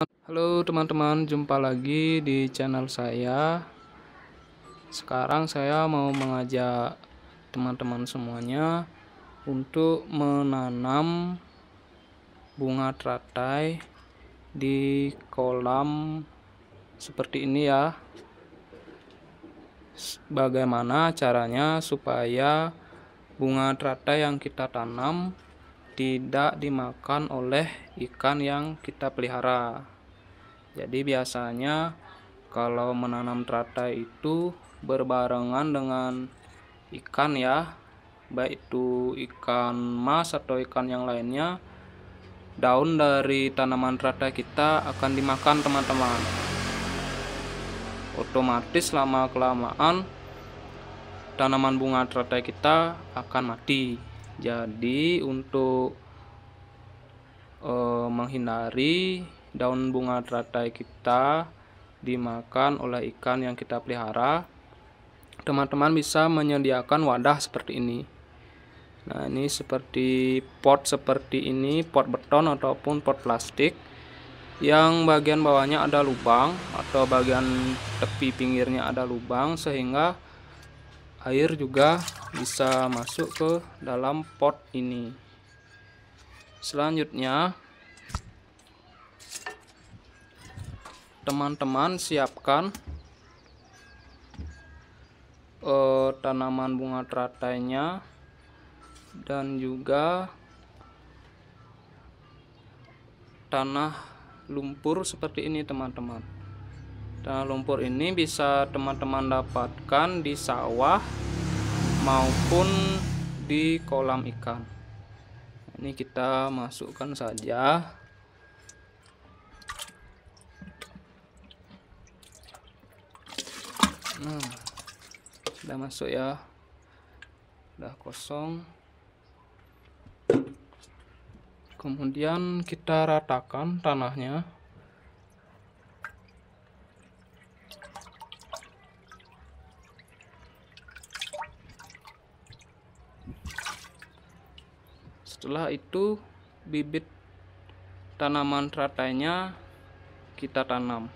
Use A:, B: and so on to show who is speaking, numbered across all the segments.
A: Halo teman-teman, jumpa lagi di channel saya. Sekarang saya mau mengajak teman-teman semuanya untuk menanam bunga teratai di kolam seperti ini ya. Bagaimana caranya supaya bunga teratai yang kita tanam tidak dimakan oleh ikan yang kita pelihara. Jadi biasanya kalau menanam teratai itu berbarengan dengan ikan ya, baik itu ikan mas atau ikan yang lainnya. Daun dari tanaman teratai kita akan dimakan teman-teman. Otomatis lama kelamaan tanaman bunga teratai kita akan mati. Jadi untuk e, menghindari daun bunga teratai kita dimakan oleh ikan yang kita pelihara, teman-teman bisa menyediakan wadah seperti ini. Nah, ini seperti pot seperti ini, pot beton ataupun pot plastik yang bagian bawahnya ada lubang atau bagian tepi pinggirnya ada lubang sehingga air juga bisa masuk ke dalam pot ini selanjutnya teman-teman siapkan eh, tanaman bunga teratainya dan juga tanah lumpur seperti ini teman-teman tanah lumpur ini bisa teman-teman dapatkan di sawah maupun di kolam ikan ini kita masukkan saja nah sudah masuk ya sudah kosong kemudian kita ratakan tanahnya setelah itu bibit tanaman ratainya kita tanam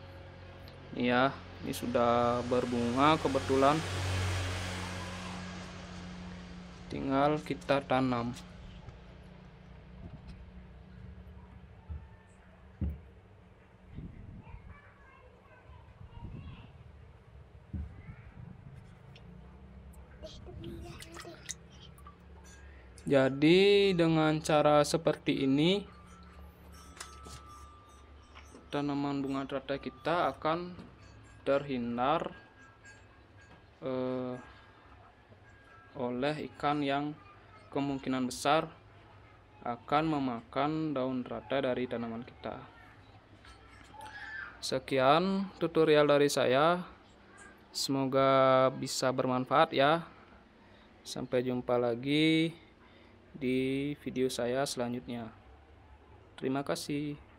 A: ini ya ini sudah berbunga kebetulan tinggal kita tanam jadi dengan cara seperti ini tanaman bunga teratai kita akan terhindar eh, oleh ikan yang kemungkinan besar akan memakan daun teratai dari tanaman kita. Sekian tutorial dari saya. Semoga bisa bermanfaat ya. Sampai jumpa lagi di video saya selanjutnya. Terima kasih.